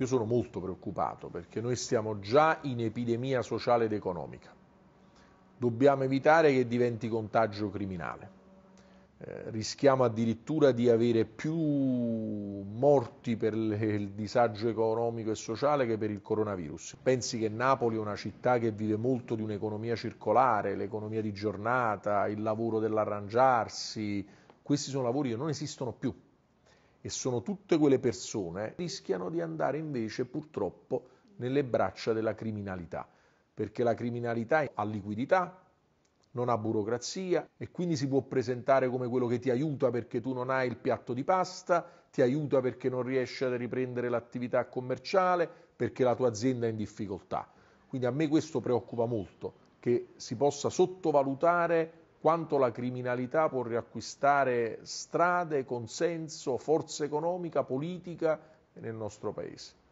Io sono molto preoccupato perché noi stiamo già in epidemia sociale ed economica. Dobbiamo evitare che diventi contagio criminale. Eh, rischiamo addirittura di avere più morti per le, il disagio economico e sociale che per il coronavirus. Pensi che Napoli è una città che vive molto di un'economia circolare, l'economia di giornata, il lavoro dell'arrangiarsi, questi sono lavori che non esistono più e sono tutte quelle persone, rischiano di andare invece purtroppo nelle braccia della criminalità, perché la criminalità ha liquidità, non ha burocrazia e quindi si può presentare come quello che ti aiuta perché tu non hai il piatto di pasta, ti aiuta perché non riesci a riprendere l'attività commerciale, perché la tua azienda è in difficoltà. Quindi a me questo preoccupa molto, che si possa sottovalutare quanto la criminalità può riacquistare strade, consenso, forza economica, politica nel nostro Paese.